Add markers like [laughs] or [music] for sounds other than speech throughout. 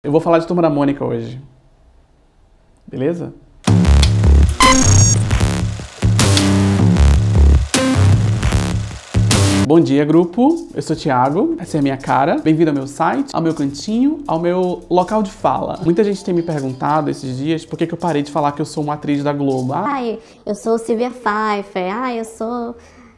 Eu vou falar de Turma da Mônica hoje. Beleza? Bom dia, grupo. Eu sou o Thiago, essa é a minha cara. Bem-vindo ao meu site, ao meu cantinho, ao meu local de fala. Muita gente tem me perguntado esses dias por que, que eu parei de falar que eu sou uma atriz da Globo. Ah, Ai, eu sou Silvia Pfeiffer. Ah, eu sou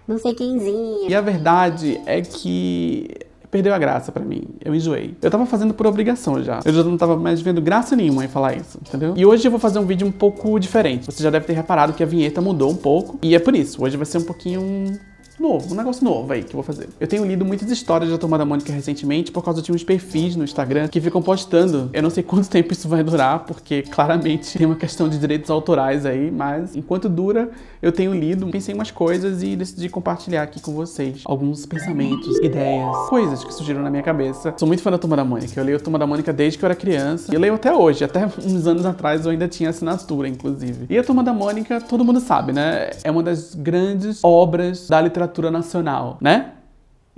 não sei quemzinha. E a verdade é que perdeu a graça para mim. Eu enjoei. Eu tava fazendo por obrigação já. Eu já não tava mais vendo graça nenhuma em falar isso, entendeu? E hoje eu vou fazer um vídeo um pouco diferente. Você já deve ter reparado que a vinheta mudou um pouco. E é por isso. Hoje vai ser um pouquinho novo, um negócio novo aí que eu vou fazer. Eu tenho lido muitas histórias da Turma da Mônica recentemente por causa de uns perfis no Instagram que ficam postando. Eu não sei quanto [laughs] tempo isso vai durar, porque claramente tem uma questão de direitos autorais aí, mas enquanto dura, eu tenho lido, pensei em umas coisas e decidi compartilhar aqui com vocês alguns pensamentos, ideias, coisas que surgiram na minha cabeça. Sou muito fã da Turma da Mônica. Eu leio a Turma da Mônica desde que eu era criança e eu leio até hoje. Até uns anos atrás eu ainda tinha assinatura, inclusive. E a Turma da Mônica, todo mundo sabe, né? É uma das grandes obras da literatura literatura nacional, né?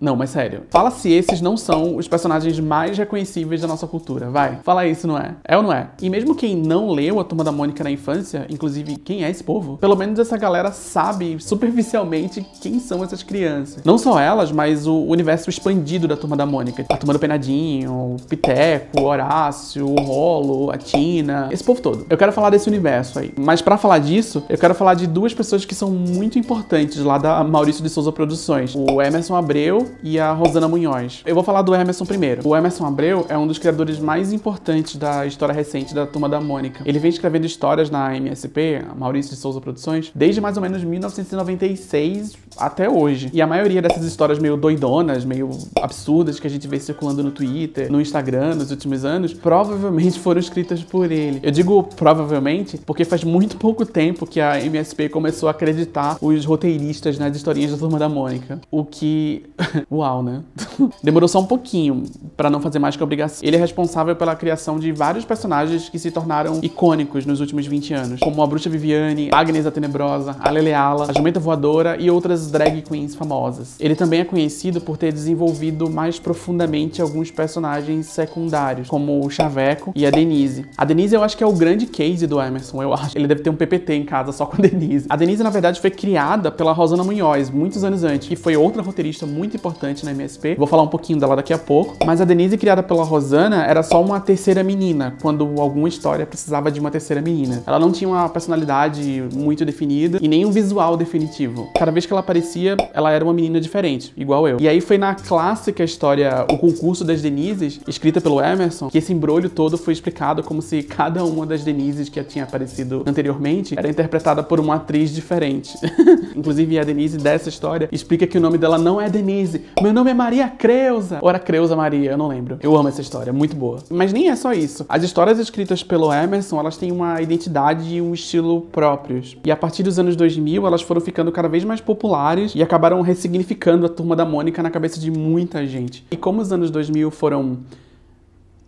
Não, mas sério. Fala se esses não são os personagens mais reconhecíveis da nossa cultura, vai. Fala isso, não é? É ou não é? E mesmo quem não leu A Turma da Mônica na infância, inclusive quem é esse povo, pelo menos essa galera sabe superficialmente quem são essas crianças. Não só elas, mas o universo expandido da Turma da Mônica. A Turma do Penadinho, o Piteco, o Horácio, o Rolo, a Tina, esse povo todo. Eu quero falar desse universo aí. Mas para falar disso, eu quero falar de duas pessoas que são muito importantes lá da Maurício de Souza Produções. O Emerson Abreu e a Rosana Munhoz. Eu vou falar do Emerson primeiro. O Emerson Abreu é um dos criadores mais importantes da história recente da Turma da Mônica. Ele vem escrevendo histórias na MSP, Maurício de Souza Produções, desde mais ou menos 1996 até hoje. E a maioria dessas histórias meio doidonas, meio absurdas que a gente vê circulando no Twitter, no Instagram nos últimos anos, provavelmente foram escritas por ele. Eu digo provavelmente porque faz muito pouco tempo que a MSP começou a acreditar os roteiristas nas historinhas da Turma da Mônica. O que [laughs] Uau, né? [laughs] Demorou só um pouquinho para não fazer mais que obrigação. Ele é responsável pela criação de vários personagens que se tornaram icônicos nos últimos 20 anos, como a Bruxa Viviane, Agnes a Tenebrosa, a Leleala, a Jumenta Voadora e outras drag queens famosas. Ele também é conhecido por ter desenvolvido mais profundamente alguns personagens secundários, como o Chaveco e a Denise. A Denise eu acho que é o grande case do Emerson, eu acho. Ele deve ter um PPT em casa só com a Denise. A Denise, na verdade, foi criada pela Rosana Munhoz, muitos anos antes, que foi outra roteirista muito importante na MSP. Vou falar um pouquinho dela daqui a pouco. Mas a Denise, criada pela Rosana, era só uma terceira menina, quando alguma história precisava de uma terceira menina. Ela não tinha uma personalidade muito definida e nem um visual definitivo. Cada vez que ela aparecia, ela era uma menina diferente, igual eu. E aí foi na clássica história O Concurso das Denises, escrita pelo Emerson, que esse embrulho todo foi explicado como se cada uma das Denises que tinha aparecido anteriormente era interpretada por uma atriz diferente. [laughs] Inclusive, a Denise dessa história explica que o nome dela não é Denise, 15. Meu nome é Maria Creuza. Ou era Creuza Maria, eu não lembro. Eu amo essa história, muito boa. Mas nem é só isso. As histórias escritas pelo Emerson, elas têm uma identidade e um estilo próprios. E a partir dos anos 2000, elas foram ficando cada vez mais populares e acabaram ressignificando a Turma da Mônica na cabeça de muita gente. E como os anos 2000 foram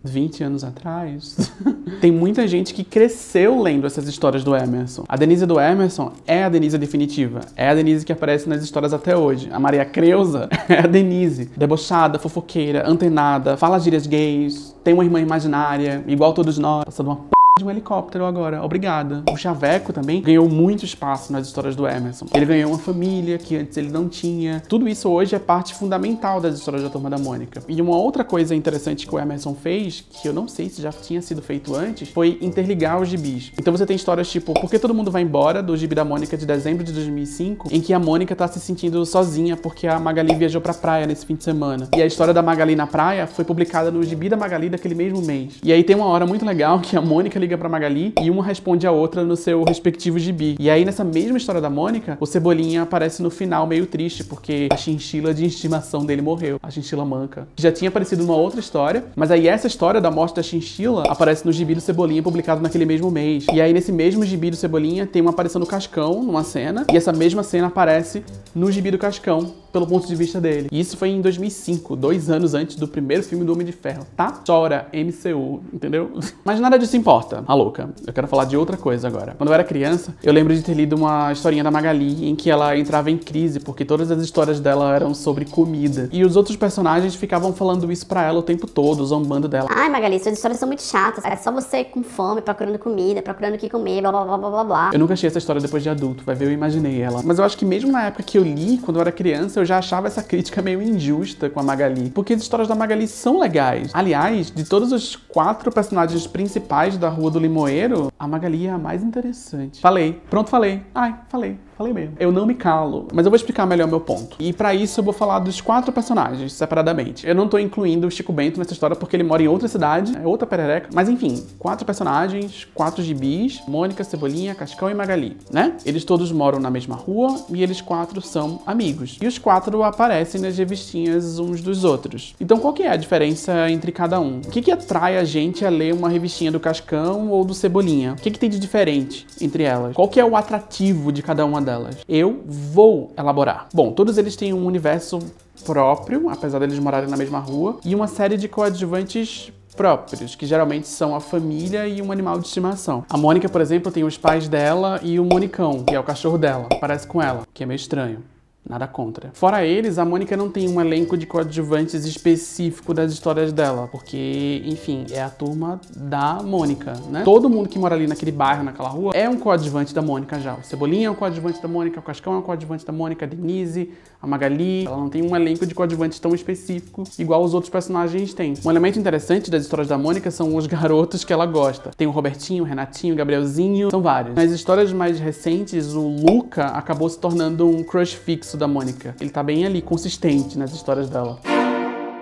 20 anos atrás. [laughs] Tem muita gente que cresceu lendo essas histórias do Emerson. A Denise do Emerson é a Denise definitiva. É a Denise que aparece nas histórias até hoje. A Maria Creuza [laughs] é a Denise. Debochada, fofoqueira, antenada, fala gírias gays, tem uma irmã imaginária, igual todos nós, passando uma de um helicóptero agora. Obrigada. O Chaveco também ganhou muito espaço nas histórias do Emerson. Ele ganhou uma família que antes ele não tinha. Tudo isso hoje é parte fundamental das histórias da Turma da Mônica. E uma outra coisa interessante que o Emerson fez, que eu não sei se já tinha sido feito antes, foi interligar os gibis. Então você tem histórias tipo Por que Todo Mundo Vai Embora, do gibi da Mônica de dezembro de 2005, em que a Mônica tá se sentindo sozinha porque a Magali viajou pra praia nesse fim de semana. E a história da Magali na praia foi publicada no gibi da Magali daquele mesmo mês. E aí tem uma hora muito legal que a Mônica liga pra Magali e uma responde a outra no seu respectivo gibi. E aí, nessa mesma história da Mônica, o Cebolinha aparece no final meio triste, porque a chinchila de estimação dele morreu, a chinchila manca. Já tinha aparecido numa outra história, mas aí essa história da morte da chinchila aparece no gibi do Cebolinha, publicado naquele mesmo mês. E aí, nesse mesmo gibi do Cebolinha, tem uma aparição do Cascão, numa cena, e essa mesma cena aparece no gibi do Cascão, pelo ponto de vista dele. E isso foi em 2005, dois anos antes do primeiro filme do Homem de Ferro, tá? Chora, MCU, entendeu? [laughs] Mas nada disso importa, a tá louca. Eu quero falar de outra coisa agora. Quando eu era criança, eu lembro de ter lido uma historinha da Magali em que ela entrava em crise porque todas as histórias dela eram sobre comida. E os outros personagens ficavam falando isso pra ela o tempo todo, zombando dela. Ai, Magali, suas histórias são muito chatas. É só você com fome, procurando comida, procurando o que comer, blá blá blá blá blá. Eu nunca achei essa história depois de adulto, vai ver, eu imaginei ela. Mas eu acho que mesmo na época que eu li, quando eu era criança, eu eu já achava essa crítica meio injusta com a Magali, porque as histórias da Magali são legais. Aliás, de todos os quatro personagens principais da Rua do Limoeiro, a Magali é a mais interessante. Falei. Pronto, falei. Ai, falei. Falei mesmo. Eu não me calo, mas eu vou explicar melhor o meu ponto. E para isso eu vou falar dos quatro personagens separadamente. Eu não tô incluindo o Chico Bento nessa história porque ele mora em outra cidade, é outra perereca. Mas enfim, quatro personagens, quatro gibis, Mônica, Cebolinha, Cascão e Magali, né? Eles todos moram na mesma rua e eles quatro são amigos. E os quatro aparecem nas revistinhas uns dos outros. Então qual que é a diferença entre cada um? O que que atrai a gente a ler uma revistinha do Cascão ou do Cebolinha? O que que tem de diferente entre elas? Qual que é o atrativo de cada uma delas. Eu vou elaborar. Bom, todos eles têm um universo próprio, apesar deles morarem na mesma rua, e uma série de coadjuvantes próprios, que geralmente são a família e um animal de estimação. A Mônica, por exemplo, tem os pais dela e o Monicão, que é o cachorro dela, parece com ela, que é meio estranho. Nada contra. Fora eles, a Mônica não tem um elenco de coadjuvantes específico das histórias dela, porque, enfim, é a turma da Mônica, né? Todo mundo que mora ali naquele bairro, naquela rua, é um coadjuvante da Mônica já. O Cebolinha é um coadjuvante da Mônica, o Cascão é um coadjuvante da Mônica, a Denise, a Magali. Ela não tem um elenco de coadjuvantes tão específico igual os outros personagens têm. Um elemento interessante das histórias da Mônica são os garotos que ela gosta. Tem o Robertinho, o Renatinho, o Gabrielzinho, são vários. Nas histórias mais recentes, o Luca acabou se tornando um crush fixo da Mônica. Ele tá bem ali, consistente nas histórias dela.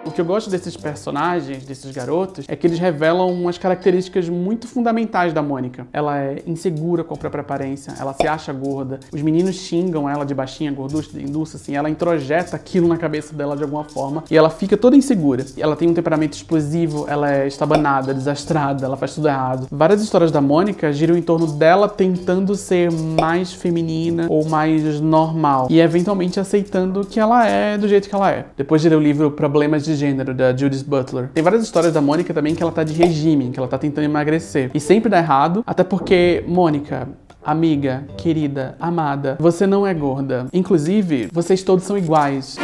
O que eu gosto desses personagens, desses garotos, é que eles revelam umas características muito fundamentais da Mônica. Ela é insegura com a própria aparência, ela se acha gorda, os meninos xingam ela de baixinha, gorducha, indústria, assim, ela introjeta aquilo na cabeça dela de alguma forma e ela fica toda insegura. Ela tem um temperamento explosivo, ela é estabanada, desastrada, ela faz tudo errado. Várias histórias da Mônica giram em torno dela tentando ser mais feminina ou mais normal e eventualmente aceitando que ela é do jeito que ela é. Depois de ler o livro Problemas de de gênero da Judith Butler. Tem várias histórias da Mônica também que ela tá de regime, que ela tá tentando emagrecer. E sempre dá errado, até porque Mônica, amiga, querida, amada, você não é gorda. Inclusive, vocês todos são iguais.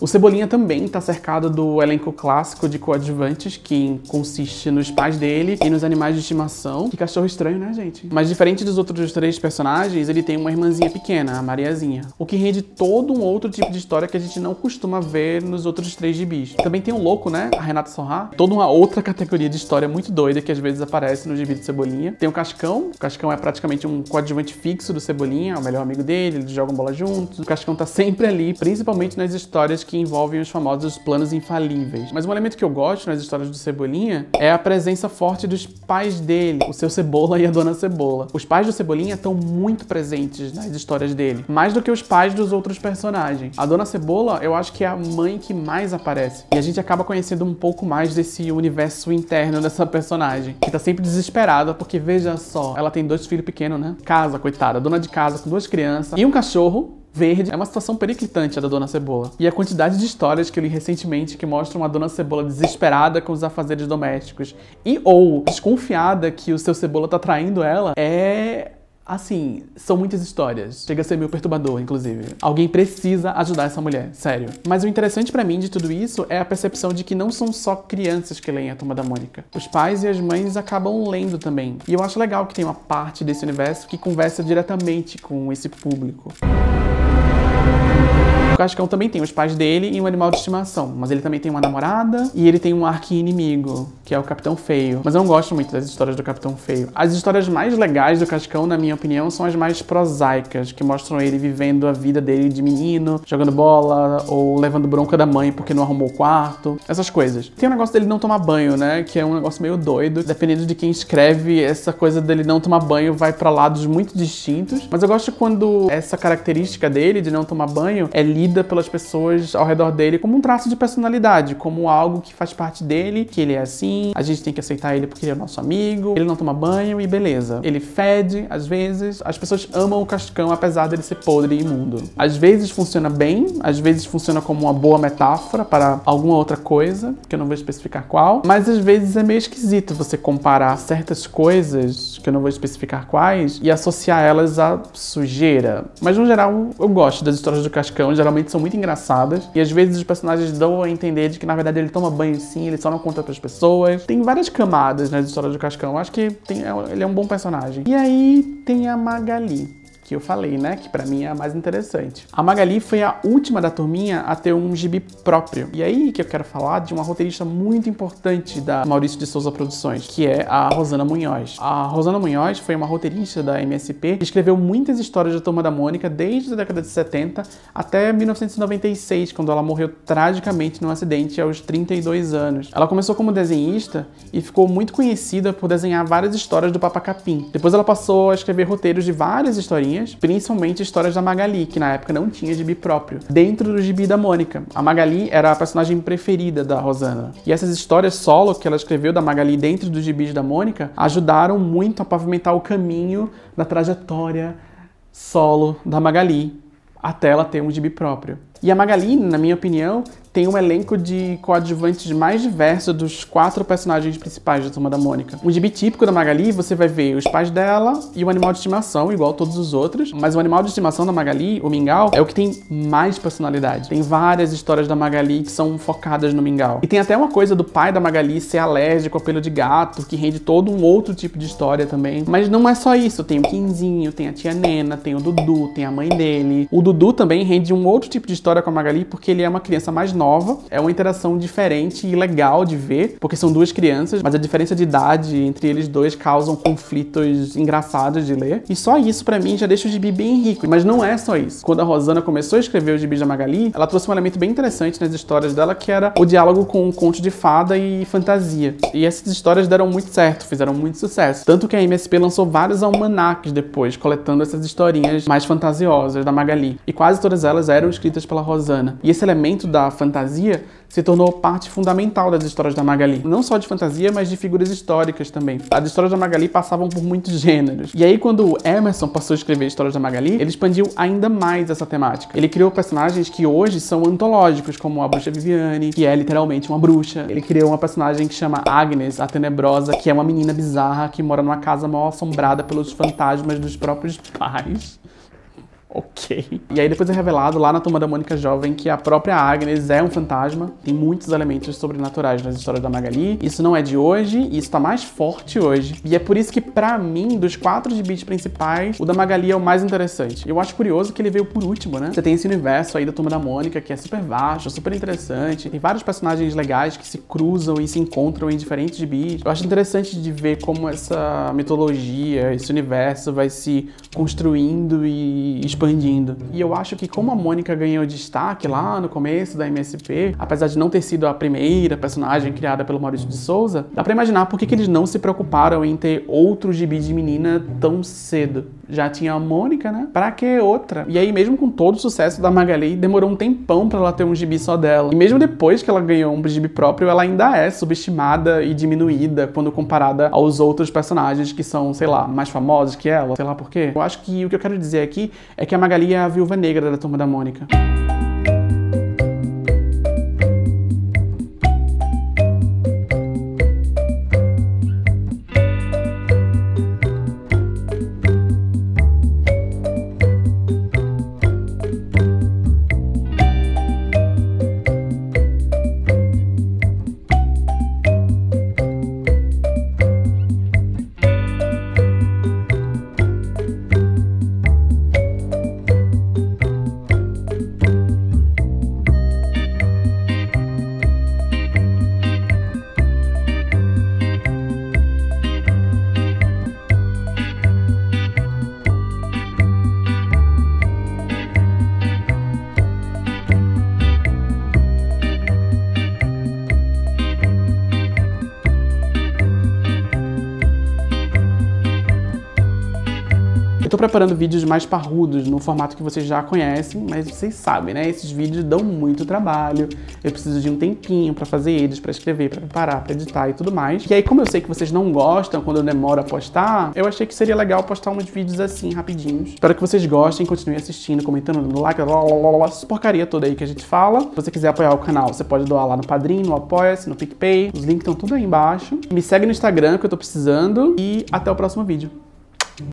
O Cebolinha também está cercado do elenco clássico de coadjuvantes, que consiste nos pais dele e nos animais de estimação. Que cachorro estranho, né, gente? Mas diferente dos outros três personagens, ele tem uma irmãzinha pequena, a Mariazinha, o que rende todo um outro tipo de história que a gente não costuma ver nos outros três gibis. Também tem o louco, né, a Renata Sorra, toda uma outra categoria de história muito doida que às vezes aparece no gibi do Cebolinha. Tem o Cascão, o Cascão é praticamente um coadjuvante fixo do Cebolinha, é o melhor amigo dele, eles jogam bola juntos. O Cascão tá sempre ali, principalmente nas histórias que envolvem os famosos planos infalíveis. Mas um elemento que eu gosto nas histórias do Cebolinha é a presença forte dos pais dele, o seu Cebola e a dona Cebola. Os pais do Cebolinha estão muito presentes nas histórias dele, mais do que os pais dos outros personagens. A dona Cebola, eu acho que é a mãe que mais aparece. E a gente acaba conhecendo um pouco mais desse universo interno dessa personagem, que tá sempre desesperada, porque veja só, ela tem dois filhos pequenos, né? Casa, coitada, dona de casa com duas crianças e um cachorro verde é uma situação periclitante a da Dona Cebola. E a quantidade de histórias que eu li recentemente que mostram a Dona Cebola desesperada com os afazeres domésticos e ou desconfiada que o seu Cebola tá traindo ela é Assim, são muitas histórias. Chega a ser meio perturbador, inclusive. Alguém precisa ajudar essa mulher, sério. Mas o interessante para mim de tudo isso é a percepção de que não são só crianças que leem a Toma da Mônica. Os pais e as mães acabam lendo também. E eu acho legal que tem uma parte desse universo que conversa diretamente com esse público. Música Cascão também tem os pais dele e um animal de estimação, mas ele também tem uma namorada e ele tem um arqui-inimigo, que é o Capitão Feio. Mas eu não gosto muito das histórias do Capitão Feio. As histórias mais legais do Cascão, na minha opinião, são as mais prosaicas, que mostram ele vivendo a vida dele de menino, jogando bola ou levando bronca da mãe porque não arrumou o quarto, essas coisas. Tem o negócio dele não tomar banho, né, que é um negócio meio doido, dependendo de quem escreve, essa coisa dele não tomar banho vai para lados muito distintos, mas eu gosto quando essa característica dele de não tomar banho é lida pelas pessoas ao redor dele como um traço de personalidade, como algo que faz parte dele, que ele é assim, a gente tem que aceitar ele porque ele é nosso amigo, ele não toma banho e beleza. Ele fede, às vezes, as pessoas amam o Cascão apesar dele ser podre e imundo. Às vezes funciona bem, às vezes funciona como uma boa metáfora para alguma outra coisa, que eu não vou especificar qual, mas às vezes é meio esquisito você comparar certas coisas, que eu não vou especificar quais, e associar elas à sujeira. Mas no geral, eu gosto das histórias do Cascão, geralmente são muito engraçadas. E às vezes os personagens dão a entender de que, na verdade, ele toma banho sim, ele só não conta pras pessoas. Tem várias camadas nas né, histórias do Cascão. Acho que tem, é ele é um bom personagem. E aí tem a Magali que eu falei, né? Que para mim é a mais interessante. A Magali foi a última da turminha a ter um gibi próprio. E é aí que eu quero falar de uma roteirista muito importante da Maurício de Souza Produções, que é a Rosana Munhoz. A Rosana Munhoz foi uma roteirista da MSP que escreveu muitas histórias da Turma da Mônica desde a década de 70 até 1996, quando ela morreu tragicamente num acidente aos 32 anos. Ela começou como desenhista e ficou muito conhecida por desenhar várias histórias do Capim. Depois ela passou a escrever roteiros de várias historinhas historinhas, principalmente histórias da Magali, que na época não tinha gibi próprio, dentro do gibi da Mônica. A Magali era a personagem preferida da Rosana. E essas histórias solo que ela escreveu da Magali dentro dos gibis da Mônica ajudaram muito a pavimentar o caminho da trajetória solo da Magali até ela ter um gibi próprio. E a Magali, na minha opinião, tem um elenco de coadjuvantes mais diverso dos quatro personagens principais da Turma da Mônica. Um gibi típico da Magali, você vai ver os pais dela e o animal de estimação, igual todos os outros, mas o animal de estimação da Magali, o Mingau, é o que tem mais personalidade. Tem várias histórias da Magali que são focadas no Mingau. E tem até uma coisa do pai da Magali ser alérgico ao pelo de gato, que rende todo um outro tipo de história também. Mas não é só isso, tem o Quinzinho, tem a tia Nena, tem o Dudu, tem a mãe dele. O Dudu também rende um outro tipo de história com a Magali, porque ele é uma criança mais nova. É uma interação diferente e legal de ver, porque são duas crianças, mas a diferença de idade entre eles dois causam conflitos engraçados de ler. E só isso para mim já deixa o gibi bem rico. Mas não é só isso. Quando a Rosana começou a escrever o gibi da Magali, ela trouxe um elemento bem interessante nas histórias dela, que era o diálogo com um conto de fada e fantasia. E essas histórias deram muito certo, fizeram muito sucesso. Tanto que a MSP lançou vários almanacs depois, coletando essas historinhas mais fantasiosas da Magali. E quase todas elas eram escritas pela Rosana. E esse elemento da fantasia fantasia se tornou parte fundamental das histórias da Magali. Não só de fantasia, mas de figuras históricas também. As histórias da Magali passavam por muitos gêneros. E aí, quando Emerson passou a escrever histórias da Magali, ele expandiu ainda mais essa temática. Ele criou personagens que hoje são antológicos, como a Bruxa Viviane, que é literalmente uma bruxa. Ele criou uma personagem que chama Agnes, a Tenebrosa, que é uma menina bizarra que mora numa casa mal assombrada pelos fantasmas dos próprios pais. [laughs] Ok. E aí depois é revelado lá na Turma da Mônica Jovem que a própria Agnes é um fantasma. Tem muitos elementos sobrenaturais nas histórias da Magali. Isso não é de hoje e isso tá mais forte hoje. E é por isso que, para mim, dos quatro gibis principais, o da Magali é o mais interessante. Eu acho curioso que ele veio por último, né? Você tem esse universo aí da Turma da Mônica que é super vasto, super interessante. Tem vários personagens legais que se cruzam e se encontram em diferentes gibis. Eu acho interessante de ver como essa mitologia, esse universo vai se construindo e expandindo. E eu acho que como a Mônica ganhou destaque lá no começo da MSP, apesar de não ter sido a primeira personagem criada pelo Maurício de Souza, dá pra imaginar por que, eles não se preocuparam em ter outro gibi de menina tão cedo. Já tinha a Mônica, né? Pra que outra? E aí, mesmo com todo o sucesso da Magali, demorou um tempão para ela ter um gibi só dela. E mesmo depois que ela ganhou um gibi próprio, ela ainda é subestimada e diminuída quando comparada aos outros personagens que são, sei lá, mais famosos que ela, sei lá por quê. Eu acho que o que eu quero dizer aqui é que que a Magali é a viúva negra da Turma da Mônica. preparando vídeos mais parrudos, no formato que vocês já conhecem, mas vocês sabem, né? Esses vídeos dão muito trabalho, eu preciso de um tempinho para fazer eles, para escrever, para preparar, para editar e tudo mais. E aí, como eu sei que vocês não gostam quando eu demoro a postar, eu achei que seria legal postar uns vídeos assim, rapidinhos. Espero que vocês gostem, continuem assistindo, comentando, dando like, blá, blá, blá, essa porcaria toda aí que a gente fala. Se você quiser apoiar o canal, você pode doar lá no Padrim, no Apoia-se, no PicPay, os links estão tudo aí embaixo. Me segue no Instagram que eu tô precisando e até o próximo vídeo.